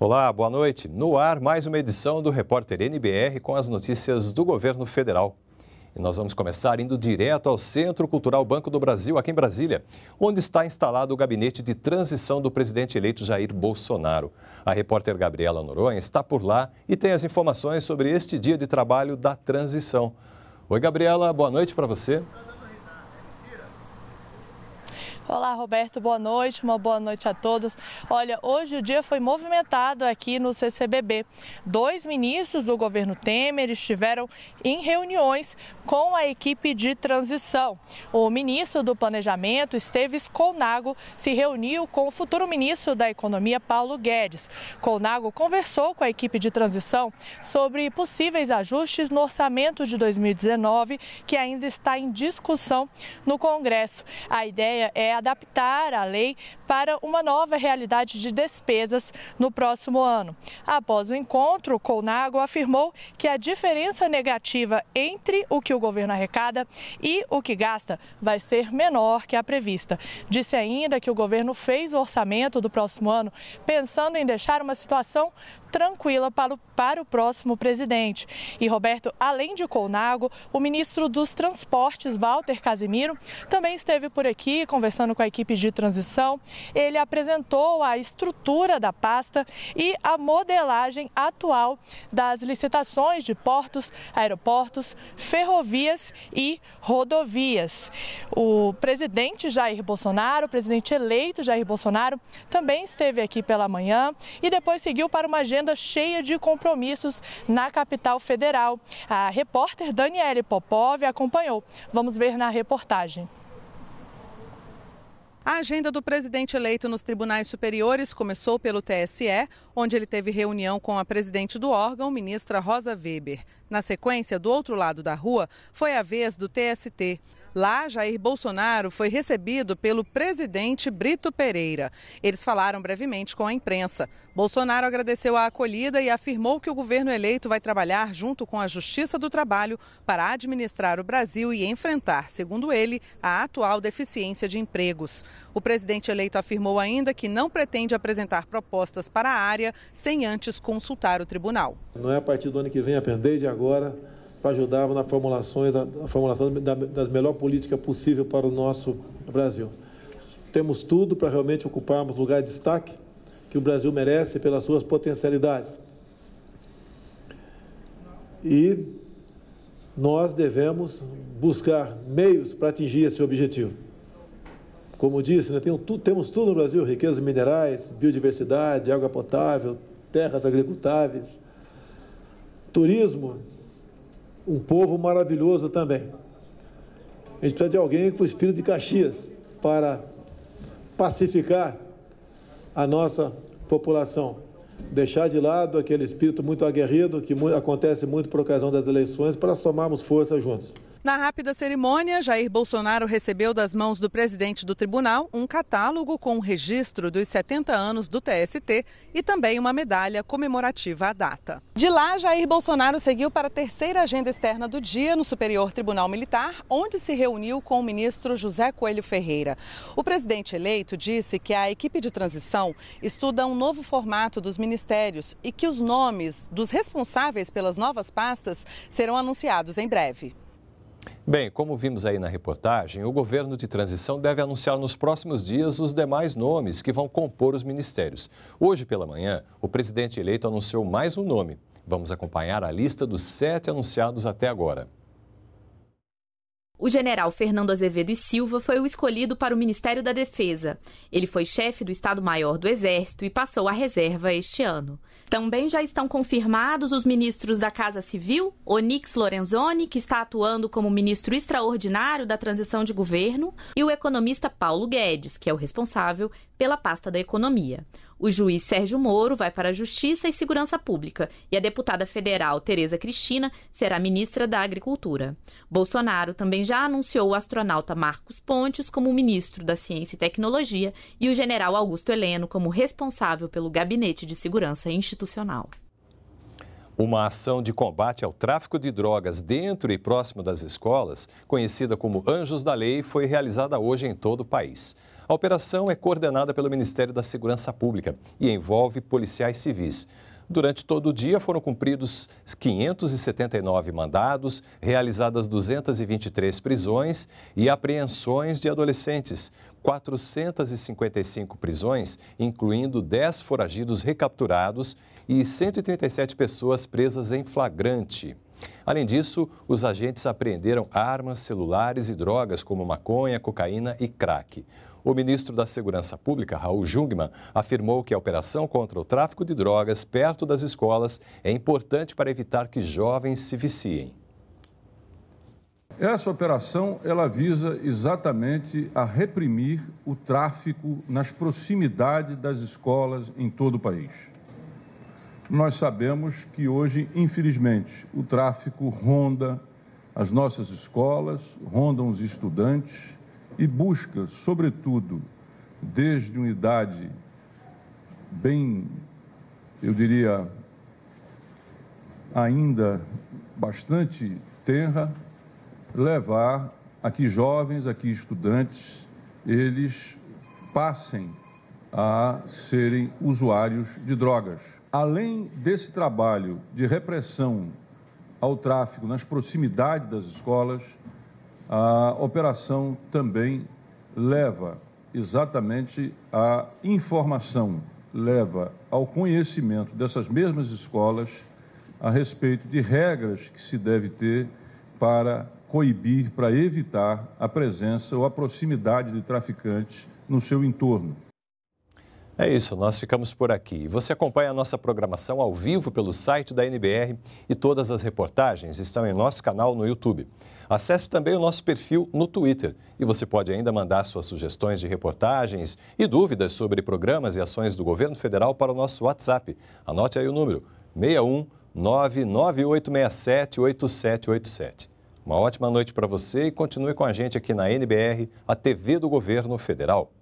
Olá, boa noite. No ar, mais uma edição do Repórter NBR com as notícias do governo federal. E nós vamos começar indo direto ao Centro Cultural Banco do Brasil, aqui em Brasília, onde está instalado o gabinete de transição do presidente eleito Jair Bolsonaro. A repórter Gabriela Noronha está por lá e tem as informações sobre este dia de trabalho da transição. Oi, Gabriela, boa noite para você. Boa Olá, Roberto, boa noite, uma boa noite a todos. Olha, hoje o dia foi movimentado aqui no CCBB. Dois ministros do governo Temer estiveram em reuniões com a equipe de transição. O ministro do Planejamento, Esteves Colnago, se reuniu com o futuro ministro da Economia, Paulo Guedes. Colnago conversou com a equipe de transição sobre possíveis ajustes no orçamento de 2019, que ainda está em discussão no Congresso. A ideia é adaptar a lei para uma nova realidade de despesas no próximo ano. Após o encontro, o Colnago afirmou que a diferença negativa entre o que o governo arrecada e o que gasta vai ser menor que a prevista. Disse ainda que o governo fez o orçamento do próximo ano pensando em deixar uma situação tranquila para o, para o próximo presidente. E Roberto, além de Colnago, o ministro dos Transportes, Walter Casimiro, também esteve por aqui conversando com a equipe de transição. Ele apresentou a estrutura da pasta e a modelagem atual das licitações de portos, aeroportos, ferrovias e rodovias. O presidente Jair Bolsonaro, o presidente eleito Jair Bolsonaro, também esteve aqui pela manhã e depois seguiu para uma agenda agenda cheia de compromissos na capital federal. A repórter Daniele Popov acompanhou. Vamos ver na reportagem. A agenda do presidente eleito nos tribunais superiores começou pelo TSE, onde ele teve reunião com a presidente do órgão, ministra Rosa Weber. Na sequência, do outro lado da rua, foi a vez do TST. Lá, Jair Bolsonaro foi recebido pelo presidente Brito Pereira. Eles falaram brevemente com a imprensa. Bolsonaro agradeceu a acolhida e afirmou que o governo eleito vai trabalhar junto com a Justiça do Trabalho para administrar o Brasil e enfrentar, segundo ele, a atual deficiência de empregos. O presidente eleito afirmou ainda que não pretende apresentar propostas para a área sem antes consultar o tribunal. Não é a partir do ano que vem, apenas desde agora para ajudar na formulação, na formulação da, melhor política possível para o nosso Brasil. Temos tudo para realmente ocuparmos lugar de destaque que o Brasil merece pelas suas potencialidades. E nós devemos buscar meios para atingir esse objetivo. Como disse, né, temos tudo no Brasil: riquezas minerais, biodiversidade, água potável, terras agricultáveis, turismo, um povo maravilhoso também. A gente precisa de alguém com o espírito de Caxias para pacificar a nossa população. Deixar de lado aquele espírito muito aguerrido que acontece muito por ocasião das eleições para somarmos forças juntos. Na rápida cerimônia, Jair Bolsonaro recebeu das mãos do presidente do tribunal um catálogo com o registro dos 70 anos do TST e também uma medalha comemorativa à data. De lá, Jair Bolsonaro seguiu para a terceira agenda externa do dia no Superior Tribunal Militar, onde se reuniu com o ministro José Coelho Ferreira. O presidente eleito disse que a equipe de transição estuda um novo formato dos ministérios e que os nomes dos responsáveis pelas novas pastas serão anunciados em breve. Bem, como vimos aí na reportagem, o governo de transição deve anunciar nos próximos dias os demais nomes que vão compor os ministérios. Hoje pela manhã, o presidente eleito anunciou mais um nome. Vamos acompanhar a lista dos sete anunciados até agora. O general Fernando Azevedo e Silva foi o escolhido para o Ministério da Defesa. Ele foi chefe do Estado-Maior do Exército e passou à reserva este ano. Também já estão confirmados os ministros da Casa Civil, Onix Lorenzoni, que está atuando como ministro extraordinário da transição de governo, e o economista Paulo Guedes, que é o responsável pela pasta da economia. O juiz Sérgio Moro vai para a Justiça e Segurança Pública e a deputada federal Tereza Cristina será ministra da Agricultura. Bolsonaro também já anunciou o astronauta Marcos Pontes como ministro da Ciência e Tecnologia e o general Augusto Heleno como responsável pelo Gabinete de Segurança Institucional. Uma ação de combate ao tráfico de drogas dentro e próximo das escolas, conhecida como Anjos da Lei, foi realizada hoje em todo o país. A operação é coordenada pelo Ministério da Segurança Pública e envolve policiais civis. Durante todo o dia foram cumpridos 579 mandados, realizadas 223 prisões e apreensões de adolescentes, 455 prisões, incluindo 10 foragidos recapturados e 137 pessoas presas em flagrante. Além disso, os agentes apreenderam armas, celulares e drogas como maconha, cocaína e crack. O ministro da Segurança Pública, Raul Jungmann, afirmou que a operação contra o tráfico de drogas perto das escolas é importante para evitar que jovens se viciem. Essa operação ela visa exatamente a reprimir o tráfico nas proximidades das escolas em todo o país. Nós sabemos que hoje, infelizmente, o tráfico ronda as nossas escolas, ronda os estudantes, e busca, sobretudo, desde uma idade bem, eu diria, ainda bastante tenra, levar a que jovens, a que estudantes, eles passem a serem usuários de drogas. Além desse trabalho de repressão ao tráfico nas proximidades das escolas, a operação também leva exatamente à informação, leva ao conhecimento dessas mesmas escolas a respeito de regras que se deve ter para coibir, para evitar a presença ou a proximidade de traficantes no seu entorno. É isso, nós ficamos por aqui. Você acompanha a nossa programação ao vivo pelo site da NBR e todas as reportagens estão em nosso canal no YouTube. Acesse também o nosso perfil no Twitter e você pode ainda mandar suas sugestões de reportagens e dúvidas sobre programas e ações do governo federal para o nosso WhatsApp. Anote aí o número: 61 8787. Uma ótima noite para você e continue com a gente aqui na NBR, a TV do Governo Federal.